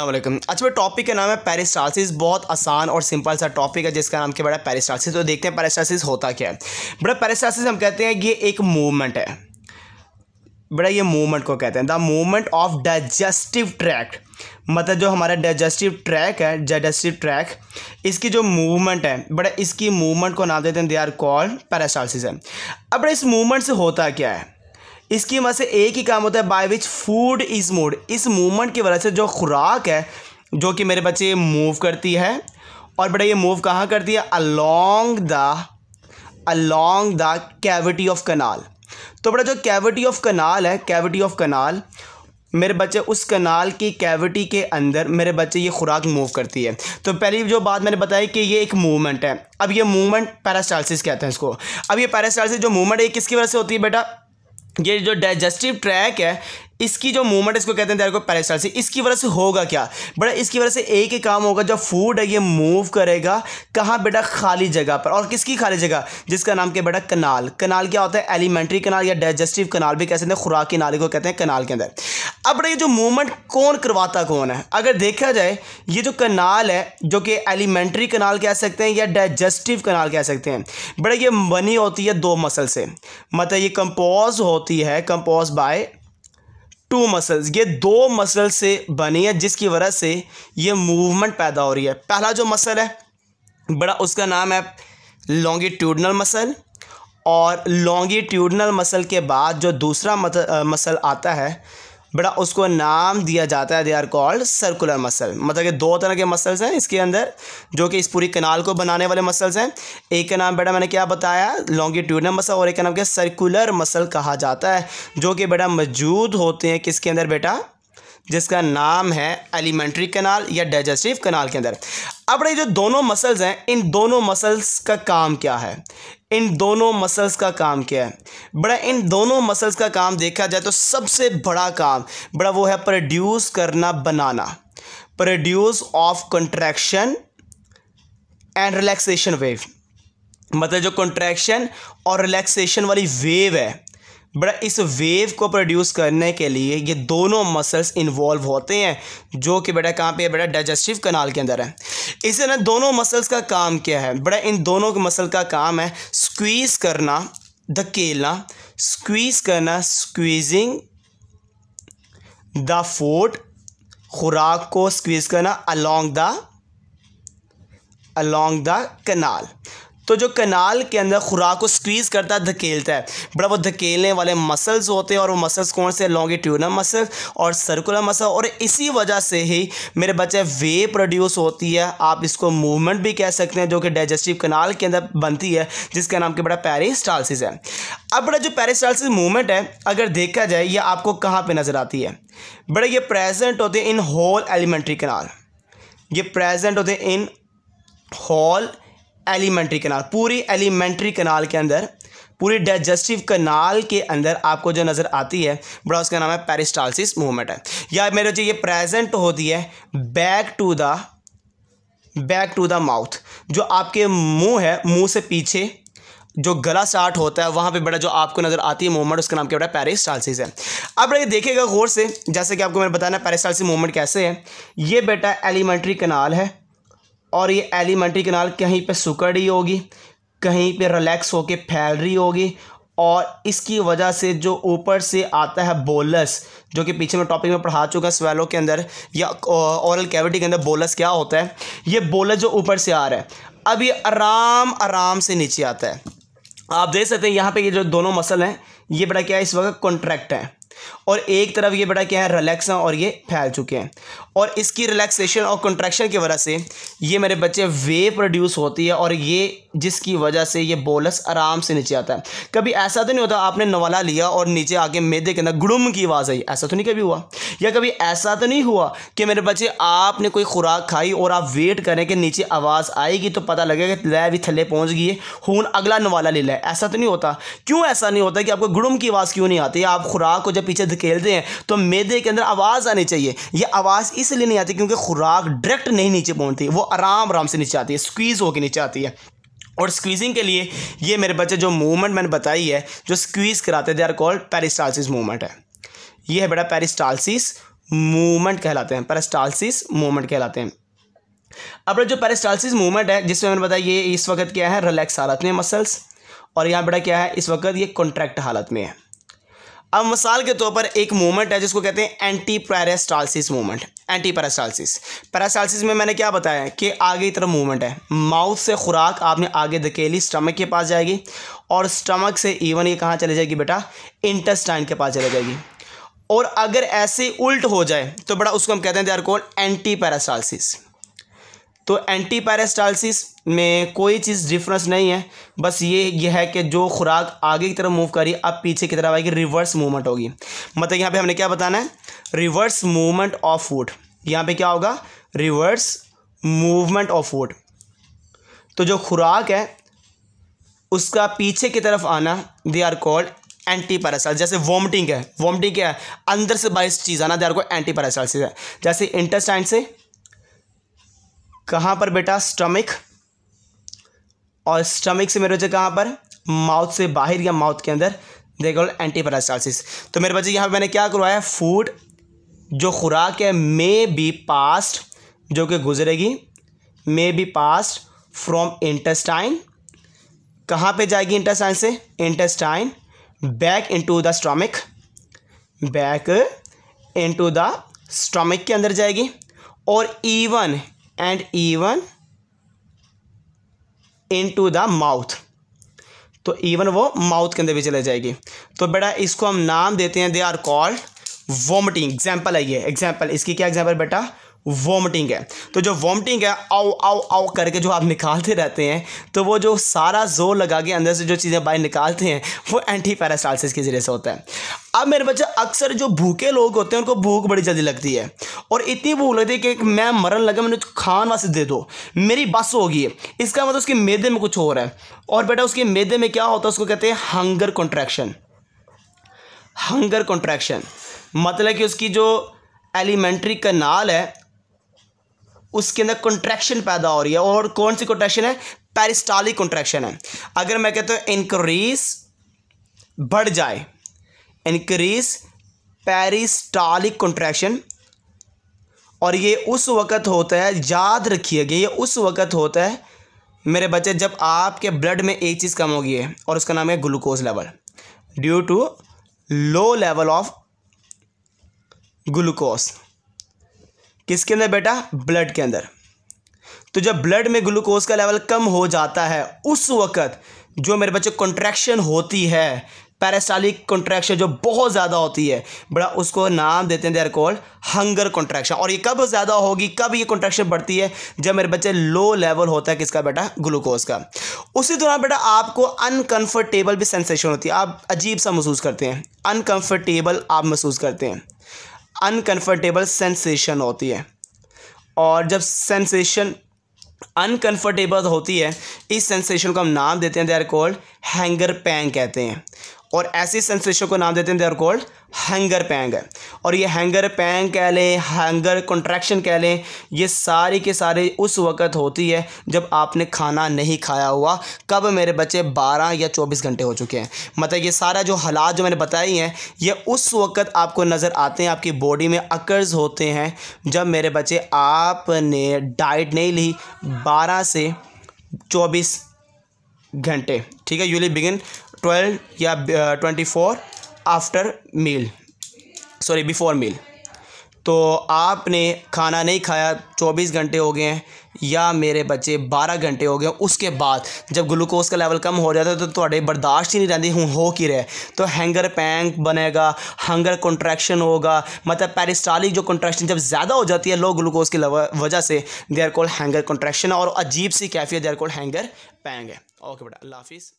अल्लाम अच्छा मेरे टॉपिक का नाम है पेरिस्टालसिस बहुत आसान और सिंपल सा टॉपिक है जिसका नाम क्या बड़ा पेरिस्टालसिस तो देखते हैं पेरिस्टालसिस होता क्या है बड़ा पेरिस्टालसिस हम कहते हैं ये एक मूवमेंट है बड़ा ये मूवमेंट को कहते हैं the movement of digestive tract मतलब जो हमारा डाइजेस्टिव ट्रैक है डाइजेस्टिव ट्रैक इसकी जो मूवमेंट है बड़ा इसकी मूवमेंट को नाम देते हैं दे आर कॉल्ड पेरास्टालसिस है अब बड़ा इस मूवमेंट से होता क्या है इसकी वजह से एक ही काम होता है by which food is moved इस मूवमेंट की वजह से जो खुराक है जो कि मेरे बच्चे मूव करती है और बेटा ये मूव कहाँ करती है along the along the cavity of canal तो बेटा जो कैविटी ऑफ कनाल है कैविटी ऑफ कनाल मेरे बच्चे उस कनाल की कैविटी के अंदर मेरे बच्चे ये खुराक मूव करती है तो पहली जो बात मैंने बताई कि ये एक मूवमेंट है अब ये मूवमेंट पैरास्टालसिस कहते हैं इसको अब ये पैरास्टालसिस जो मूवमेंट है किसकी वजह से होती है बेटा ये जो डाइजेस्टिव ट्रैक है इसकी जो मूवमेंट इसको कहते हैं तेरे को पैलेस्टाइल इसकी वजह से होगा क्या बड़ा इसकी वजह से एक ही काम होगा जो फूड है ये मूव करेगा कहाँ बेटा खाली जगह पर और किसकी खाली जगह जिसका नाम क्या बेटा कनाल कनाल क्या होता है एलिमेंट्री कनाल या डाइजेस्टिव कनाल भी कह सकते हैं खुराकी नाली को कहते हैं कनाल के अंदर अब ये जो मूवमेंट कौन करवाता कौन है अगर देखा जाए ये जो कनाल है जो कि एलिमेंट्री कनाल कह सकते हैं या डाइजेस्टिव कनाल कह सकते हैं बड़े ये बनी होती है दो मसल से मतलब ये कंपोज होती है कंपोज बाय टू मसल्स ये दो मसल से बनी है जिसकी वजह से ये मूवमेंट पैदा हो रही है पहला जो मसल है बड़ा उसका नाम है लॉन्गिट्यूडनल मसल और लॉन्गिट्यूडनल मसल के बाद जो दूसरा मसल आता है बेटा उसको नाम दिया जाता है they are called circular muscle मतलब कि दो तरह के मसल्स हैं इसके अंदर जो कि इस पूरी कनाल को बनाने वाले मसल्स हैं एक का नाम बेटा मैंने क्या बताया लॉन्गिट्यूडनल मसल और एक का नाम क्या सर्कुलर मसल कहा जाता है जो कि बेटा मौजूद होते हैं किसके अंदर बेटा जिसका नाम है एलिमेंट्री कनाल या डाइजेस्टिव कनाल के अंदर अब ये जो दोनों मसल्स हैं इन दोनों मसल्स का काम क्या है इन दोनों मसल्स का काम क्या है बड़ा इन दोनों मसल्स का काम देखा जाए तो सबसे बड़ा काम बड़ा वो है प्रोड्यूस करना बनाना produce of contraction and relaxation wave मतलब जो कंट्रैक्शन और रिलैक्सेशन वाली वेव है बड़ा इस वेव को प्रोड्यूस करने के लिए ये दोनों मसल्स इन्वॉल्व होते हैं जो कि बेटा कहाँ पे है बेटा डाइजेस्टिव कनाल के अंदर है इसे ना दोनों मसल्स का काम क्या है बड़ा इन दोनों मसल का काम है स्क्वीज़ करना धकेलना स्क्वीज़ करना स्क्वीजिंग द फूड खुराक को स्क्वीज़ करना along the along the canal तो जो कनाल के अंदर खुराक को स्क्वीज़ करता है धकेलता है बड़ा वो धकेलने वाले मसल्स होते हैं और वो मसल्स कौन से ट्यूनर मसल और सर्कुलर मसल और इसी वजह से ही मेरे बच्चे वे प्रोड्यूस होती है आप इसको मूवमेंट भी कह सकते हैं जो कि डाइजेस्टिव कनाल के अंदर बनती है जिसका नाम के बड़ा पेरिस्टालसिस है अब बड़ा जो पैरिस्टालसिस मूवमेंट है अगर देखा जाए ये आपको कहाँ पर नज़र आती है बड़े ये प्रेजेंट होते हैं इन होल एलिमेंट्री कनाल ये प्रेजेंट होते हैं इन हॉल एलिमेंट्री कनाल पूरी एलिमेंट्री कनाल के अंदर पूरी डाइजेस्टिव कनाल के अंदर आपको जो नज़र आती है बड़ा उसका नाम है पेरिस्टालसिस मूवमेंट है या मेरे जो ये प्रेजेंट होती है back to the back to the mouth जो आपके मुंह है मुंह से पीछे जो गला स्टार्ट होता है वहाँ पे बड़ा जो आपको नज़र आती है मूवमेंट उसका नाम क्या बड़ा पेरिस्टालसिस है अब ये देखिएगा गौर से जैसे कि आपको मैंने बताना पेरिस्टालसिस मूवमेंट कैसे है ये बेटा एलिमेंट्री कनाल है और ये एलिमेंट्री कनाल कहीं पे सुकड़ रही होगी कहीं पे रिलैक्स होके फैल रही होगी और इसकी वजह से जो ऊपर से आता है बोलस जो कि पीछे में टॉपिक में पढ़ा चुका है स्वेलो के अंदर या ओरल कैविटी के अंदर बोलस क्या होता है ये बोलस जो ऊपर से आ रहा है अब ये आराम आराम से नीचे आता है आप देख सकते हैं यहाँ पे ये जो दोनों मसल हैं ये बड़ा क्या है इस वक्त कॉन्ट्रैक्ट है और एक तरफ ये बड़ा क्या है रिलैक्स है और ये फैल चुके हैं और इसकी रिलैक्सेशन और कॉन्ट्रैक्शन की वजह से ये मेरे बच्चे वे प्रोड्यूस होती है और ये जिसकी वजह से ये बोलस आराम से नीचे आता है कभी ऐसा तो नहीं होता आपने नवाला लिया और नीचे आके मेदे के अंदर गुड़ुम की आवाज़ आई ऐसा तो नहीं कभी हुआ या कभी ऐसा तो नहीं हुआ कि मेरे बच्चे आपने कोई खुराक खाई और आप वेट करें कि नीचे आवाज़ आएगी तो पता लगेगा कि लय भी थले पहुँच गई है हून अगला नवाला ले लें ऐसा तो नहीं होता क्यों ऐसा नहीं होता कि आपको गुड़म की आवाज़ क्यों नहीं आती आप खुराक को जब पीछे धकेलते हैं तो मैदे के अंदर आवाज़ आनी चाहिए यह आवाज़ इसलिए नहीं आती क्योंकि खुराक डायरेक्ट नहीं नीचे पहुँचती वो आराम आराम से नीचे आती है स्क्वीज़ होकर नीचे आती है और स्क्वीजिंग के लिए ये मेरे बच्चे जो मूवमेंट मैंने बताई है जो स्क्वीज़ कराते they are called peristalsis movement है ये है बेटा पेरिस्टालसिस मूवमेंट कहलाते हैं पेरिस्टालसिस मूवमेंट कहलाते हैं अब जो पेरिस्टालसिस मूवमेंट है जिसमें मैंने बताया ये इस वक्त क्या है रिलैक्स हालत हैं मसल्स और यहाँ बेटा क्या है इस वक्त ये कॉन्ट्रैक्ट हालत में है अब मिसाल के तौर पर एक मूवमेंट है जिसको कहते हैं anti peristalsis movement anti peristalsis peristalsis में मैंने क्या बताया है कि आगे की तरफ मूवमेंट है माउथ से खुराक आपने आगे धकेली स्टमक के पास जाएगी और स्टमक से इवन ये कहाँ चले जाएगी बेटा इंटेस्टाइन के पास चले जाएगी और अगर ऐसे उल्ट हो जाए तो बड़ा उसको हम कहते हैं they are called anti peristalsis तो एंटी पैरास्टालसिस में कोई चीज़ डिफरेंस नहीं है बस ये यह है कि जो खुराक आगे की तरफ मूव करी अब पीछे की तरफ आएगी रिवर्स मूवमेंट होगी मतलब यहाँ पे हमने क्या बताना है रिवर्स मूवमेंट ऑफ फूड यहाँ पे क्या होगा रिवर्स मूवमेंट ऑफ फूड तो जो खुराक है उसका पीछे की तरफ आना they are called anti peristalsis जैसे वॉमिटिंग है वॉमिटिंग क्या है अंदर से बाइस चीज़ आना they are called anti peristalsis है जैसे इंटेस्टाइन से कहाँ पर बेटा स्टमिक और स्टमिक से मेरे बच्चे कहाँ पर माउथ से बाहर या माउथ के अंदर देखो एंटी तो मेरे बच्चे यहाँ पर मैंने क्या करवाया फूड जो खुराक है मे बी पास्ट जो कि गुजरेगी may be passed from intestine कहाँ पे जाएगी इंटेस्टाइन से intestine back into the stomach back into the stomach के अंदर जाएगी और even and even into the mouth तो इवन वो माउथ के अंदर भी चले जाएगी तो बेटा इसको हम नाम देते हैं they are called vomiting example है एग्जाम्पल इसकी क्या एग्जाम्पल बेटा वॉमिटिंग है तो जो वॉमिटिंग है आओ आओ आओ करके जो आप निकालते रहते हैं तो वो जो सारा जोर लगा के अंदर से जो चीज़ें बाहर निकालते हैं वो एंटी पैरास्टालसिस के ज़रिए से होता है अब मेरे बच्चे अक्सर जो भूखे लोग होते हैं उनको भूख बड़ी जल्दी लगती है और इतनी भूख लगती है कि मैं मरन लगा मैंने खान वास्ते दे दो मेरी बस होगी इसका मतलब उसके मैदे में कुछ हो रहा है और बेटा उसके मैदे में क्या होता है उसको कहते हैं हंगर कॉन्ट्रैक्शन हंगर कॉन्ट्रैक्शन मतलब कि उसकी जो एलिमेंट्री कनाल है उसके अंदर कॉन्ट्रैक्शन पैदा हो रही है और कौन सी कॉन्ट्रैक्शन है पेरिस्टालिक कॉन्ट्रैक्शन है अगर मैं कहता हूँ इंक्रीज बढ़ जाए इंक्रीज पेरिस्टालिक कॉन्ट्रैक्शन और ये उस वक़्त होता है याद रखिएगा ये उस वक़्त होता है मेरे बच्चे जब आपके ब्लड में एक चीज़ कम होगी है और उसका नाम है glucose level due to low level of glucose किसके अंदर बेटा ब्लड के अंदर तो जब ब्लड में ग्लूकोज का लेवल कम हो जाता है उस वक्त जो मेरे बच्चे कॉन्ट्रैक्शन होती है पैरास्टालिक कॉन्ट्रैक्शन जो बहुत ज़्यादा होती है बड़ा उसको नाम देते हैं देर कॉल्ड हंगर कॉन्ट्रैक्शन और ये कब ज़्यादा होगी कब ये कॉन्ट्रैक्शन बढ़ती है जब मेरे बच्चे लो लेवल होता है किसका बेटा ग्लूकोज का उसी दौरान बेटा आपको अनकंफर्टेबल भी सेंसेशन होती है आप अजीब सा महसूस करते हैं अनकंफर्टेबल आप महसूस करते हैं अनकंफर्टेबल सेंसेशन होती है और जब सेंसेशन अनकंफर्टेबल होती है इस सेंसेशन को हम नाम देते हैं they are called hunger pang कहते हैं और ऐसे सेंसेशन को नाम देते हैं they are called hunger pang और ये हैंगर पैंग कह लें हैंगर कॉन्ट्रैक्शन कह लें ये सारी के सारे उस वक़्त होती है जब आपने खाना नहीं खाया हुआ कब मेरे बच्चे बारह या चौबीस घंटे हो चुके हैं मतलब ये सारा जो हालात जो मैंने बताए हैं ये उस वक़्त आपको नज़र आते हैं आपकी बॉडी में अकर्ज होते हैं जब मेरे बच्चे आपने डाइट नहीं ली बारह से चौबीस घंटे ठीक है यूली बिगिन ट्वेल्व या twenty four after meal sorry before meal तो आपने खाना नहीं खाया चौबीस घंटे हो गए हैं या मेरे बच्चे बारह घंटे हो गए उसके बाद जब ग्लूकोज का लेवल कम हो जाता है तो थोड़े बर्दाश्त ही नहीं रहती हूँ हो कि रहे तो हैंगर पैंक बनेगा हंगर कॉन्ट्रैक्शन होगा मतलब पेरिस्टालिक जो कॉन्ट्रैक्शन जब ज़्यादा हो जाती है लो ग्लूकोज की वजह से देयर कॉल हैंगर कॉन्ट्रैक्शन और अजीब सी कैफियत देयर कॉल हैंगर पैंग है ओके बेटा अल्लाह हाफिज़